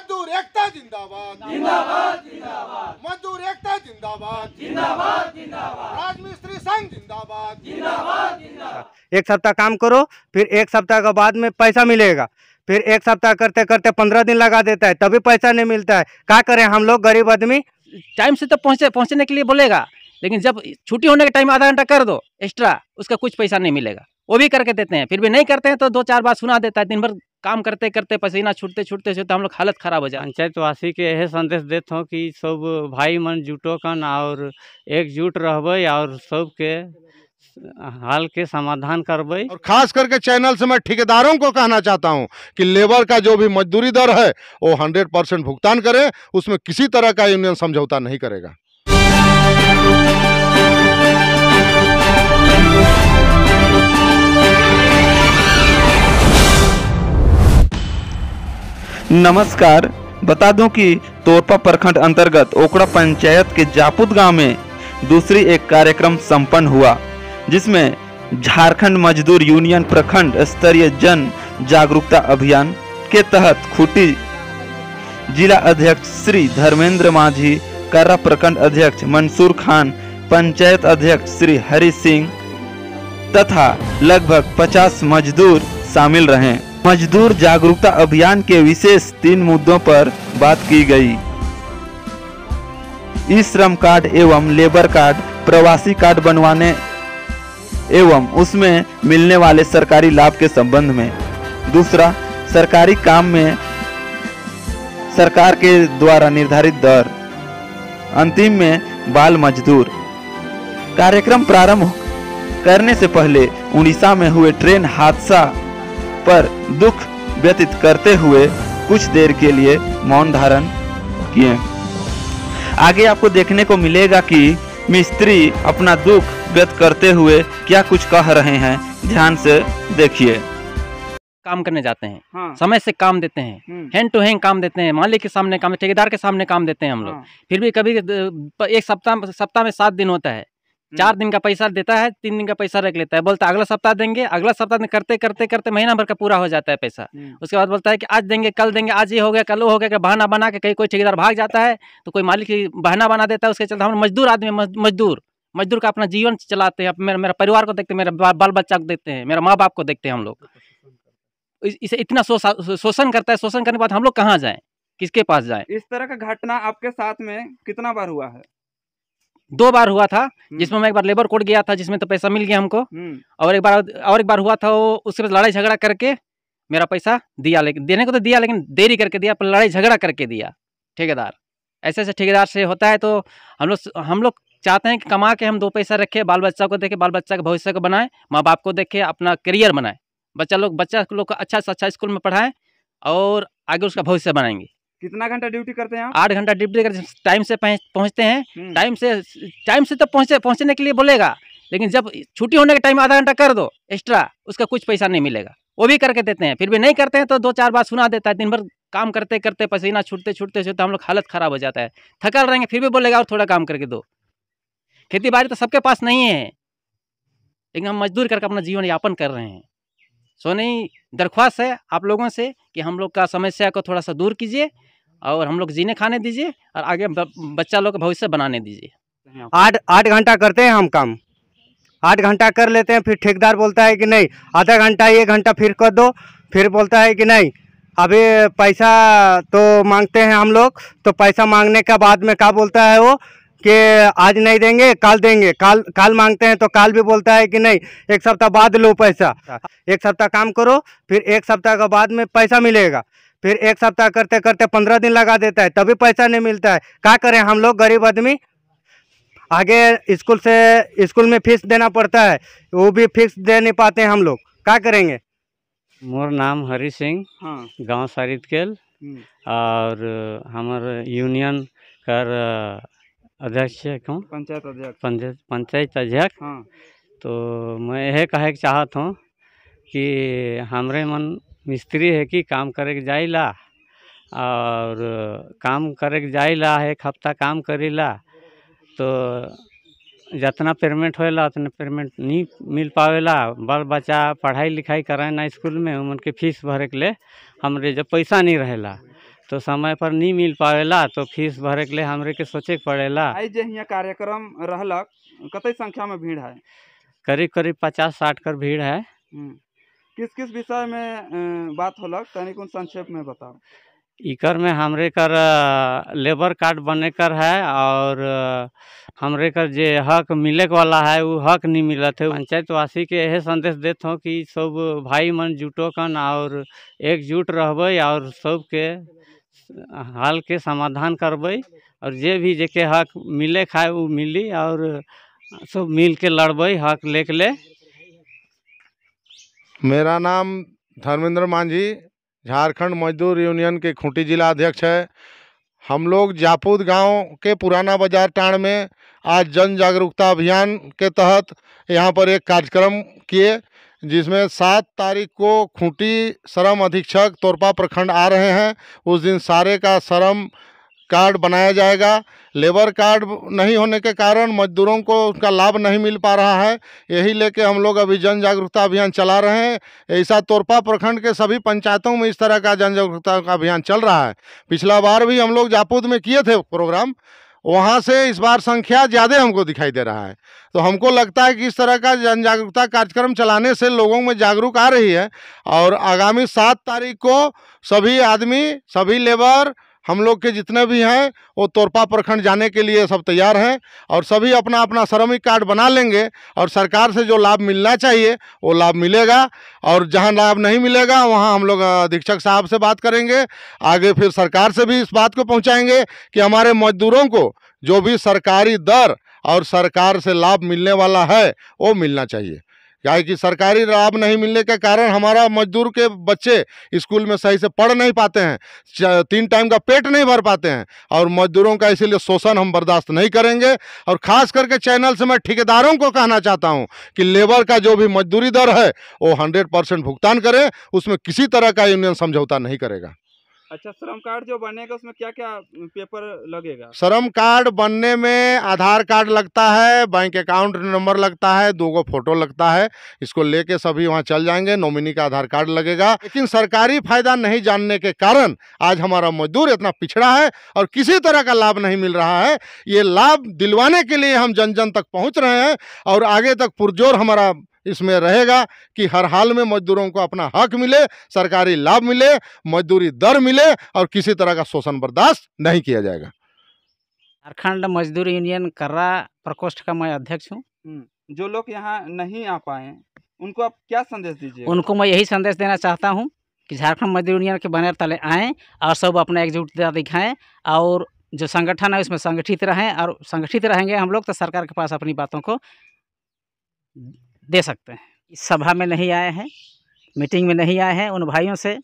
मजदूर एकता जिंदाबाद जिंदाबाद जिंदाबाद मजदूर एकता जिंदाबाद जिंदाबाद जिंदाबाद राजमिस्त्री संघ जिंदाबाद जिंदाबाद जिंदाबाद एक सप्ताह काम करो फिर एक सप्ताह के बाद में पैसा मिलेगा फिर एक सप्ताह करते करते पंद्रह दिन लगा देता है तभी पैसा नहीं मिलता है क्या करें हम लोग गरीब आदमी टाइम से तो पहुँचे पहुँचने के लिए बोलेगा लेकिन जब छुट्टी होने के टाइम आधा घंटा कर दो एक्स्ट्रा उसका कुछ पैसा नहीं मिलेगा वो भी करके देते हैं फिर भी नहीं करते हैं तो दो चार बार सुना देता है दिन भर काम करते करते पसीना छूटते छूटते छूटते तो हम लोग हालत ख़राब हो जाए पंचायतवासी के यही संदेश देते हूँ कि सब भाई मन जुटो कन और एकजुट रह और सबके हाल के समाधान करब और खास करके चैनल से मैं ठेकेदारों को कहना चाहता हूं कि लेबर का जो भी मजदूरी दर है वो 100 परसेंट भुगतान करें उसमें किसी तरह का यूनियन समझौता नहीं करेगा नमस्कार बता दूं कि तोरपा प्रखंड अंतर्गत ओकड़ा पंचायत के जापुत गांव में दूसरी एक कार्यक्रम संपन्न हुआ जिसमें झारखंड मजदूर यूनियन प्रखंड स्तरीय जन जागरूकता अभियान के तहत खूटी जिला अध्यक्ष श्री धर्मेंद्र मांझी कर्रा प्रखंड अध्यक्ष मंसूर खान पंचायत अध्यक्ष श्री हरि सिंह तथा लगभग 50 मजदूर शामिल रहे मजदूर जागरूकता अभियान के विशेष तीन मुद्दों पर बात की गई ई श्रम कार्ड एवं लेबर कार्ड प्रवासी कार्ड बनवाने एवं उसमें मिलने वाले सरकारी लाभ के संबंध में दूसरा सरकारी काम में सरकार के द्वारा निर्धारित दर अंतिम में बाल मजदूर कार्यक्रम प्रारंभ करने से पहले उड़ीसा में हुए ट्रेन हादसा पर दुख व्यतीत करते हुए कुछ देर के लिए मौन धारण किए आगे आपको देखने को मिलेगा कि मिस्त्री अपना दुख व्यक्त करते हुए क्या कुछ कह रहे हैं ध्यान से देखिए काम करने जाते हैं हाँ। समय से काम देते हैं हैंड टू हैंड काम देते हैं मालिक के सामने काम ठेकेदार के सामने काम देते हैं हम लोग हाँ। फिर भी कभी एक सप्ताह सप्ताह में सात दिन होता है हम्म। चार दिन का पैसा देता है तीन दिन का पैसा रख लेता है बोलता है अगला सप्ताह देंगे अगला सप्ताह करते करते करते महीना भर का पूरा हो जाता है पैसा हम्म। उसके बाद बोलता है कि आज देंगे कल देंगे आज ये हो गया कल हो गया बहाना बना के कहीं कोई ठेकेदार भाग जाता है तो कोई मालिक बहाना बना देता है उसके चलते हम मजदूर आदमी मजदूर मजदूर का अपना जीवन चलाते हैं मेरा मेरा परिवार को देखते हैं मेरे बाल बच्चा को देखते हैं मेरा माँ बाप को देखते हैं हम लोग अच्छा, अच्छा, इसे इतना शोषण करता है शोषण करने के बाद हम लोग कहाँ जाए किसके पास जाए इस तरह का घटना आपके साथ में कितना बार हुआ है दो बार हुआ था हम्म। जिसमें मैं एक बार लेबर कोर्ट गया था जिसमें तो पैसा मिल गया हमको हम्म। और एक बार और एक बार हुआ था वो उसके बाद लड़ाई झगड़ा करके मेरा पैसा दिया लेकिन देने को तो दिया लेकिन देरी करके दिया पर लड़ाई झगड़ा करके दिया ठेकेदार ऐसे ऐसे ठेकेदार से होता है तो हम लोग हम लोग चाहते हैं कि कमा के हम दो पैसा रखें बाल बच्चा को देखें बाल बच्चा के भविष्य को बनाएं माँ बाप को देखें अपना करियर बनाएं बच्चा लोग बच्चा लोग को अच्छा से अच्छा स्कूल में पढ़ाएं और आगे उसका भविष्य बनाएंगे कितना घंटा ड्यूटी करते हैं आठ घंटा ड्यूटी करते टाइम से पहुँचते हैं हम्म। टाइम से टाइम से तो पहुँचे पहुँचने के लिए बोलेगा लेकिन जब छुट्टी होने के टाइम आधा घंटा कर दो एक्स्ट्रा उसका कुछ पैसा नहीं मिलेगा वो भी करके देते हैं फिर भी नहीं करते हैं तो दो चार बार सुना देता है दिन भर काम करते करते पसीना छूटते छूटते छूटते हम लोग हालत खराब हो जाता है थका रहेंगे फिर भी बोलेगा और थोड़ा काम करके दो खेती बाड़ी तो सबके पास नहीं है लेकिन हम मजदूर करके अपना जीवन यापन कर रहे हैं सो नहीं दरख्वास्त है आप लोगों से कि हम लोग का समस्या को थोड़ा सा दूर कीजिए और हम लोग जीने खाने दीजिए और आगे बच्चा लोग भविष्य बनाने दीजिए आठ आठ घंटा करते हैं हम काम आठ घंटा कर लेते हैं फिर ठेकेदार बोलता है कि नहीं आधा घंटा एक घंटा फिर कर दो फिर बोलता है कि नहीं अभी पैसा तो मांगते हैं हम लोग तो पैसा मांगने का बाद में क्या बोलता है वो कि आज नहीं देंगे कल देंगे कल कल मांगते हैं तो कल भी बोलता है कि नहीं एक सप्ताह बाद लो पैसा एक सप्ताह काम करो फिर एक सप्ताह के बाद में पैसा मिलेगा फिर एक सप्ताह करते करते पंद्रह दिन लगा देता है तभी पैसा नहीं मिलता है क्या करें हम लोग गरीब आदमी आगे स्कूल से स्कूल में फीस देना पड़ता है वो भी फीस दे नहीं पाते हैं हम लोग क्या करेंगे मोर नाम हरी सिंह हाँ। गाँव सारिदकेल हम्म। और हमारे यूनियन कर अध्यक्ष हूँ पंचायत अध्यक्ष पंचायत अध्यक्ष हाँ तो मैं यह कहे चाहत हूँ कि हमारे मन मिस्त्री है कि काम करे के ला और काम करे के ला एक हफ्ता काम ला तो जितना पेमेंट हो उतना पेमेंट नहीं मिल पावेला बाल बच्चा पढ़ाई लिखाई कराए ना स्कूल में उनके फीस भरे के लिए हमरे जब पैसा नहीं रहेला तो समय पर नहीं मिल पावेला तो फीस भरे के लिए हमरे के सोचे पड़ेला आज यहाँ कार्यक्रम रहलक कत संख्या में भीड़ है करीब करीब पचास साठ कर भीड़ है हम्म। किस किस विषय में बात होलक तनिक संक्षेप में बताओ इकर में हमरे कर लेबर कार्ड बने कर है और हमरे कर जे हक मिले वाला है वो हक नहीं मिलत है पंचायत वासी के यह संदेश देते हूँ कि सब भाई मन जुटो कन और एकजुट रहबे और सबके हाल के समाधान करब और जे भी जेके हक मिले खाए वो मिली और सब मिल के लड़ब हक ले के ले मेरा नाम धर्मेंद्र मांझी झारखंड मजदूर यूनियन के खूंटी जिला अध्यक्ष है हम लोग जापूद गांव के पुराना बाजार टाण में आज जन जागरूकता अभियान के तहत यहाँ पर एक कार्यक्रम किए जिसमें सात तारीख को खूंटी श्रम अधीक्षक तोरपा प्रखंड आ रहे हैं उस दिन सारे का श्रम कार्ड बनाया जाएगा लेबर कार्ड नहीं होने के कारण मजदूरों को उनका लाभ नहीं मिल पा रहा है यही लेके हम लोग अभी जन जागरूकता अभियान चला रहे हैं ऐसा तोरपा प्रखंड के सभी पंचायतों में इस तरह का जन जागरूकता का अभियान चल रहा है पिछला बार भी हम लोग जापूत में किए थे प्रोग्राम वहाँ से इस बार संख्या ज़्यादा हमको दिखाई दे रहा है तो हमको लगता है कि इस तरह का जन जागरूकता कार्यक्रम चलाने से लोगों में जागरूक आ रही है और आगामी सात तारीख को सभी आदमी सभी लेबर हम लोग के जितने भी हैं वो तोरपा प्रखंड जाने के लिए सब तैयार हैं और सभी अपना अपना श्रमिक कार्ड बना लेंगे और सरकार से जो लाभ मिलना चाहिए वो लाभ मिलेगा और जहां लाभ नहीं मिलेगा वहां हम लोग अधीक्षक साहब से बात करेंगे आगे फिर सरकार से भी इस बात को पहुंचाएंगे कि हमारे मजदूरों को जो भी सरकारी दर और सरकार से लाभ मिलने वाला है वो मिलना चाहिए क्या कि सरकारी लाभ नहीं मिलने के कारण हमारा मजदूर के बच्चे स्कूल में सही से पढ़ नहीं पाते हैं तीन टाइम का पेट नहीं भर पाते हैं और मजदूरों का इसीलिए शोषण हम बर्दाश्त नहीं करेंगे और ख़ास करके चैनल से मैं ठेकेदारों को कहना चाहता हूँ कि लेबर का जो भी मजदूरी दर है वो हंड्रेड भुगतान करें उसमें किसी तरह का यूनियन समझौता नहीं करेगा अच्छा श्रम कार्ड जो बनेगा उसमें क्या क्या पेपर लगेगा श्रम कार्ड बनने में आधार कार्ड लगता है बैंक अकाउंट नंबर लगता है दो गो फोटो लगता है इसको लेके सभी वहाँ चल जाएंगे नॉमिनी का आधार कार्ड लगेगा लेकिन सरकारी फायदा नहीं जानने के कारण आज हमारा मजदूर इतना पिछड़ा है और किसी तरह का लाभ नहीं मिल रहा है ये लाभ दिलवाने के लिए हम जन जन तक पहुँच रहे हैं और आगे तक पुरजोर हमारा इसमें रहेगा कि हर हाल में मजदूरों को अपना हक मिले सरकारी लाभ मिले मजदूरी दर मिले और किसी तरह का शोषण बर्दाश्त नहीं किया जाएगा झारखंड मजदूर यूनियन कर्रा प्रकोष्ठ का मैं अध्यक्ष हूँ हम्म, जो लोग यहाँ नहीं आ पाए उनको आप क्या संदेश दीजिए उनको मैं यही संदेश देना चाहता हूँ कि झारखंड मजदूर यूनियन के बने तले आए और सब अपना एकजुटता दिखाए और जो संगठन है उसमें संगठित रहें और संगठित रहेंगे हम लोग तो सरकार के पास अपनी बातों को दे सकते हैं इस सभा में नहीं आए हैं मीटिंग में नहीं आए हैं उन भाइयों से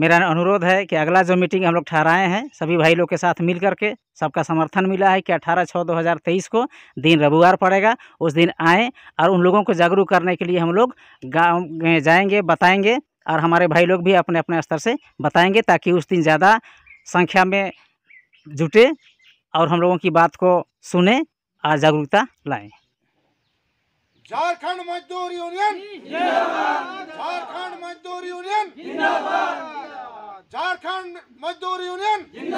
मेरा अनुरोध है कि अगला जो मीटिंग हम लोग ठहराए हैं सभी भाई लोग के साथ मिल करके सबका समर्थन मिला है कि 18 छः 2023 को दिन रविवार पड़ेगा उस दिन आएँ और उन लोगों को जागरूक करने के लिए हम लोग गाँव जाएंगे बताएंगे और हमारे भाई लोग भी अपने अपने स्तर से बताएंगे ताकि उस दिन ज़्यादा संख्या में जुटे और हम लोगों की बात को सुने और जागरूकता लाएँ झारखंड मजदूर यूनियन झारखंड मजदूर यूनियन झारखंड मजदूर यूनियन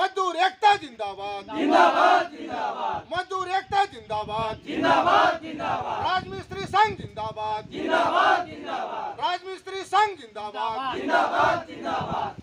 मजदूर एकता जिंदाबाद मजदूर एकता जिंदाबाद राजमिस्त्री संघ जिंदाबाद राजमिस्त्री संघ जिंदाबाद